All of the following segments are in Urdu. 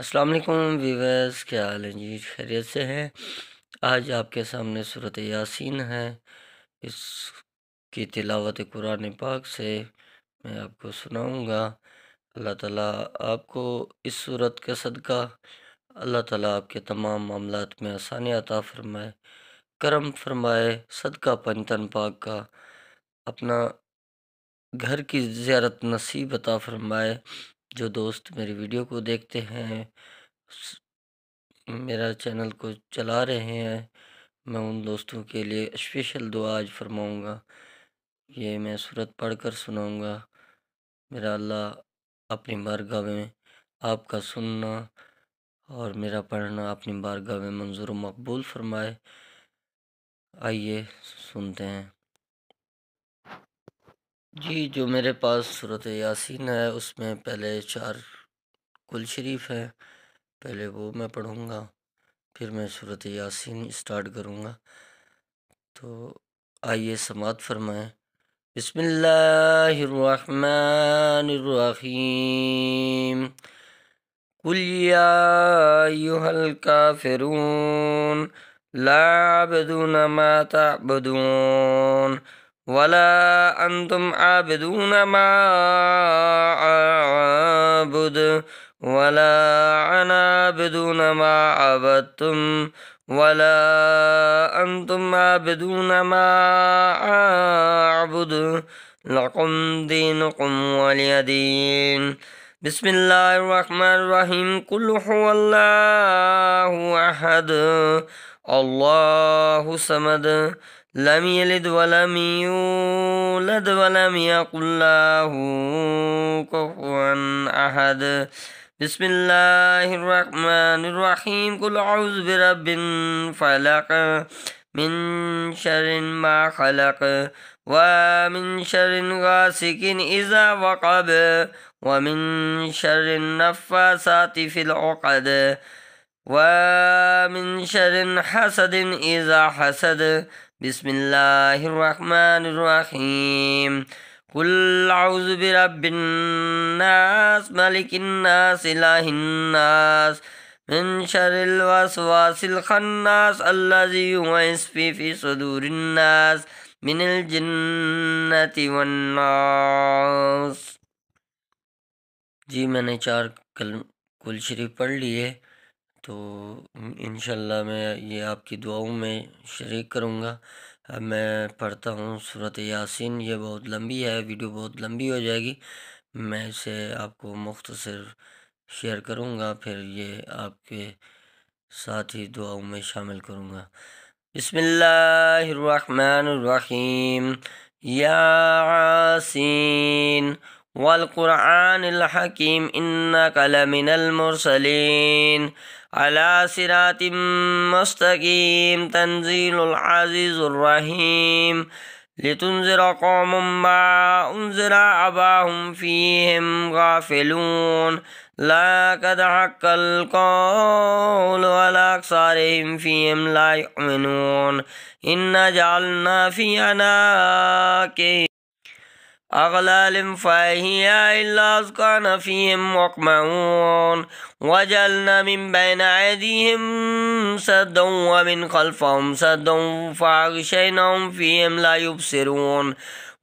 السلام علیکم ویورز کیا جی خیریت سے ہیں آج آپ کے سامنے صورت یاسین ہے اس کی تلاوت قرآن پاک سے میں آپ کو سناؤں گا اللہ تعالیٰ آپ کو اس صورت کے صدقہ اللہ تعالیٰ آپ کے تمام معاملات میں آسانی عطا فرمائے کرم فرمائے صدقہ پنتن پاک کا اپنا گھر کی زیارت نصیب عطا فرمائے جو دوست میری ویڈیو کو دیکھتے ہیں میرا چینل کو چلا رہے ہیں میں ان دوستوں کے لیے اسپیشل آج فرماؤں گا یہ میں صورت پڑھ کر سناؤں گا میرا اللہ اپنی بارگاہ میں آپ کا سننا اور میرا پڑھنا اپنی بارگاہ میں منظور و مقبول فرمائے آئیے سنتے ہیں جی جو میرے پاس صورت یاسین ہے اس میں پہلے چار کل شریف ہیں پہلے وہ میں پڑھوں گا پھر میں صورتِ یاسین اسٹارٹ کروں گا تو آئیے سماعت فرمائیں بسم اللہ الرحمن الرحیم قل یا ایوہ الکافرون لا عبدون ما تعبدون ولا أنتم عابدون ما أعبد ولا أنا عابدون ما عبدتم ولا أنتم عابدون ما أعبد لكم دينكم ولي دين بسم الله الرحمن الرحيم قل هو الله أحد الله سمد لم يلد ولم يولد ولم يقل له كفوا أحد بسم الله الرحمن الرحيم قل أعوذ برب الفلق من شر ما خلق ومن شر غاسق إذا وقب ومن شر النفاثات في العقد ومن شر حسد إذا حسد بسم الله الرحمن الرحيم قل أعوذ برب الناس ملك الناس إله الناس من شر الوسواس الخناس الذي يوسوس في صدور الناس من الجنة والناس جي मैंने चार कल کل شریف پڑھ لیے تو انشاءاللہ میں یہ آپ کی دعاؤں میں شریک کروں گا اب میں پڑھتا ہوں صورت یاسین یہ بہت لمبی ہے ویڈیو بہت لمبی ہو جائے گی میں اسے آپ کو مختصر شیئر کروں گا پھر یہ آپ کے ساتھ ہی دعاؤں میں شامل کروں گا بسم اللہ الرحمن الرحیم یاسین والقرآن الحكيم إنك لمن المرسلين على صراط مستقيم تنزيل العزيز الرحيم لتنذر قوم ما أنذر أباهم فيهم غافلون لا قد حق القول ولا أكثرهم فيهم لا يؤمنون إنا جعلنا في أناكهم أغلال فهي إلا أسكن فيهم مقمعون وجعلنا من بين أيديهم سدا ومن خلفهم سدا فأغشيناهم فيهم لا يبصرون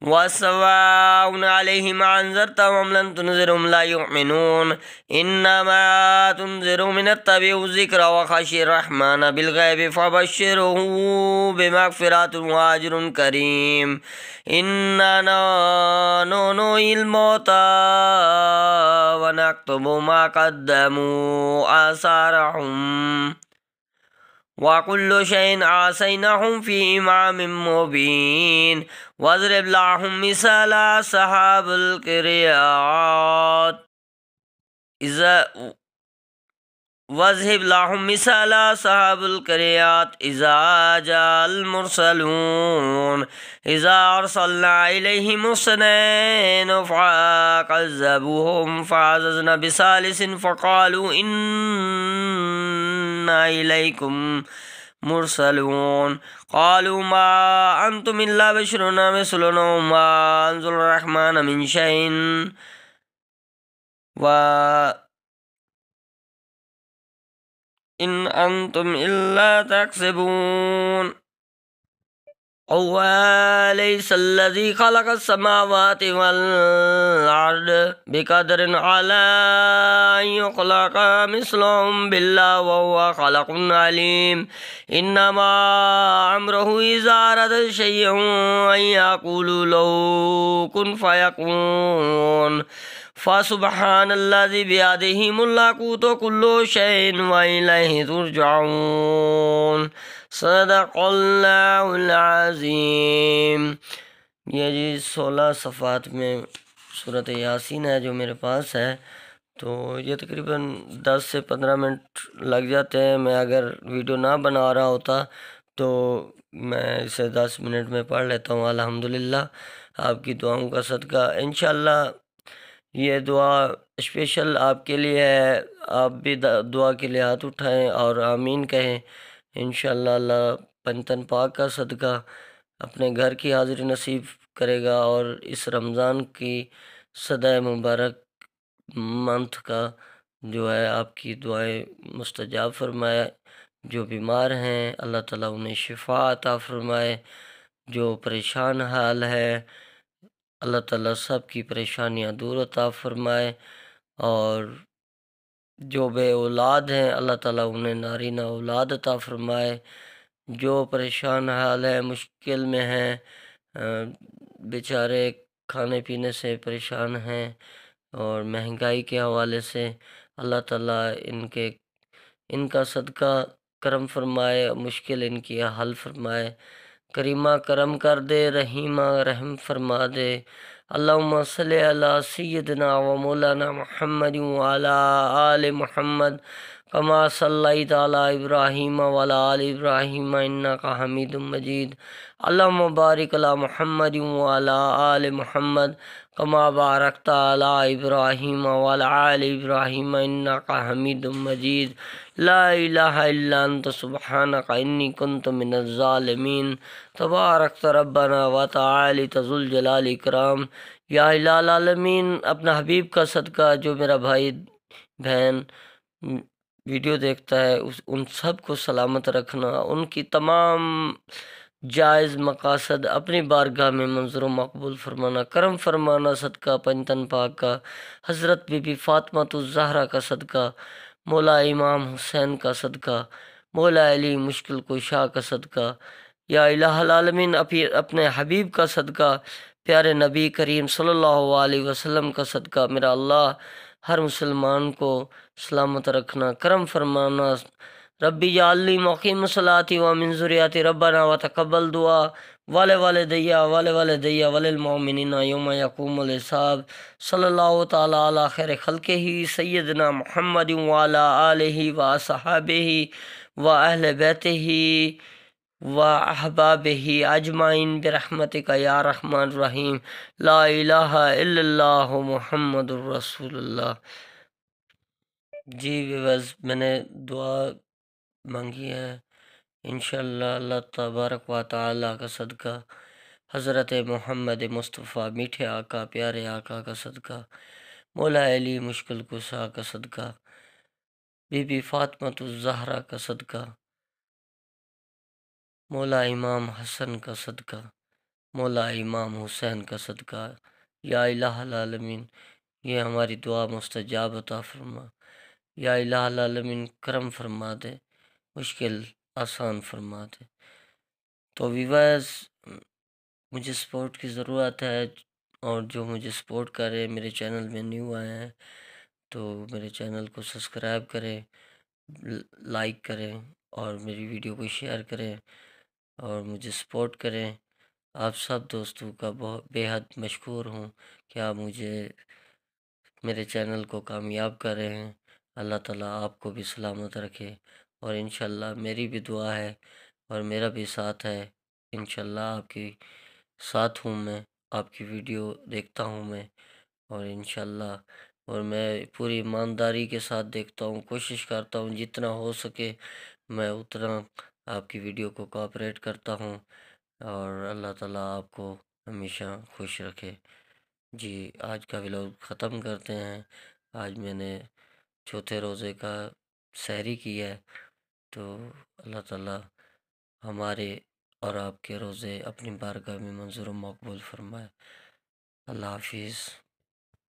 وسواء عليهم أنذرتهم لم تنذرهم لا يؤمنون إنما تنذر من اتبعوا الذكر وخشي الرحمن بالغيب فبشره بمغفرة وأجر كريم إنا ننوي الموتى ونكتب ما قدموا آثارهم وكل شيء عصيناهم في إمام مبين واضرب لهم مثال صحاب القريات إذا واذهب لهم مثال صحاب القريات إذا جاء المرسلون إذا أرسلنا إليهم السنين فكذبوهم فعززنا بثالث فقالوا إن إنا إليكم مرسلون قالوا ما أنتم إلا بشرنا مثلنا وما أنزل الرحمن من شيء و إن أنتم إلا تكسبون أوليس الذي خلق السماوات والأرض بقدر على أن يخلق مثلهم بالله وهو خلق عليم إنما أمره إذا أراد شيئا أن يقول له كن فيكون فسبحان الذي بيده ملكوت كل شيء وإليه ترجعون صدق اللہ العظیم یہ جی سولہ صفحات میں صورت یاسین ہے جو میرے پاس ہے تو یہ تقریباً دس سے پندرہ منٹ لگ جاتے ہیں میں اگر ویڈیو نہ بنا رہا ہوتا تو میں اسے دس منٹ میں پڑھ لیتا ہوں الحمدللہ آپ کی دعاؤں کا صدقہ انشاءاللہ یہ دعا اسپیشل آپ کے لیے ہے آپ بھی دعا کے لئے ہاتھ اٹھائیں اور آمین کہیں انشاءاللہ اللہ پنتن پاک کا صدقہ اپنے گھر کی حاضری نصیب کرے گا اور اس رمضان کی صدع مبارک منتھ کا جو ہے آپ کی دعائیں مستجاب فرمائے جو بیمار ہیں اللہ تعالیٰ انہیں شفا عطا فرمائے جو پریشان حال ہے اللہ تعالیٰ سب کی پریشانیاں دور عطا فرمائے اور جو بے اولاد ہیں اللہ تعالیٰ انہیں ناری اولاد عطا فرمائے جو پریشان حال ہیں مشکل میں ہیں بیچارے کھانے پینے سے پریشان ہیں اور مہنگائی کے حوالے سے اللہ تعالیٰ ان کے ان کا صدقہ کرم فرمائے مشکل ان کی حل فرمائے کریمہ کرم کر دے رحیمہ رحم فرما دے اللہم صلی علیہ سیدنا و مولانا محمد آل محمد کما صلی اللہ تعالیٰ آل ابراہیم انکا حمید المجید علام و بارکلٰ محمد محمد کما رخ تعلّہ ابراہیم والعال ابراہیم انکا حمید مجید لا الہ انت قاہمید انی کنت من الظالمین ربا نو و تعالی تزل جلال اکرام یا الہ العالمین اپنا حبیب کا صدقہ جو میرا بھائی بہن ویڈیو دیکھتا ہے ان سب کو سلامت رکھنا ان کی تمام جائز مقاصد اپنی بارگاہ میں منظر و مقبول فرمانا کرم فرمانا صدقہ پنتن پاک کا حضرت بی بی فاطمہ تو زہرہ کا صدقہ مولا امام حسین کا صدقہ مولا علی مشکل کو شاہ کا صدقہ یا الہ العالمین اپنے حبیب کا صدقہ پیارے نبی کریم صلی اللہ علیہ وسلم کا صدقہ میرا اللہ ہر مسلمان کو سلامت رکھنا کرم فرمانا ربی یا علی مقیم صلاتی و من ذریعت ربنا و تقبل دعا والے والے دیا والے والے دیا والے المومنین یوم یقوم الحساب صاحب صلی اللہ تعالیٰ علیہ خیر خلق ہی سیدنا محمد والا علیہ و صحابہ ہی و اہل بیت ہی و احباب ہی برحمت کا یا رحمان الرحیم لا الہ الا اللہ محمد الرسول اللہ جی ویوز میں نے دعا مانگی ہے انشاءاللہ اللہ تبارک و تعالیٰ کا صدقہ حضرت محمد مصطفیٰ میٹھے آقا پیارے آقا کا صدقہ مولا علی مشکل کسا کا صدقہ بی بی فاطمت الظہرا کا صدقہ مولا امام حسن کا صدقہ مولا امام حسین کا صدقہ یا الہ العالمین یہ ہماری دعا عطا فرما یا الہ العالمین کرم فرما دے مشکل آسان فرما دے تو ویوائز مجھے سپورٹ کی ضرورت ہے اور جو مجھے سپورٹ کرے میرے چینل میں نیو آئے ہیں تو میرے چینل کو سبسکرائب کریں لائک کریں اور میری ویڈیو کو شیئر کریں اور مجھے سپورٹ کریں آپ سب دوستوں کا بہت حد مشکور ہوں کہ آپ مجھے میرے چینل کو کامیاب کر رہے ہیں اللہ تعالیٰ آپ کو بھی سلامت رکھے اور انشاءاللہ میری بھی دعا ہے اور میرا بھی ساتھ ہے انشاءاللہ آپ کی ساتھ ہوں میں آپ کی ویڈیو دیکھتا ہوں میں اور انشاءاللہ اور میں پوری ایمانداری کے ساتھ دیکھتا ہوں کوشش کرتا ہوں جتنا ہو سکے میں اتنا آپ کی ویڈیو کو کوپریٹ کرتا ہوں اور اللہ تعالیٰ آپ کو ہمیشہ خوش رکھے جی آج کا ویلوگ ختم کرتے ہیں آج میں نے چوتھے روزے کا سحری کی ہے تو اللہ تعالیٰ ہمارے اور آپ کے روزے اپنی بارگاہ میں منظور و مقبول فرمائے اللہ حافظ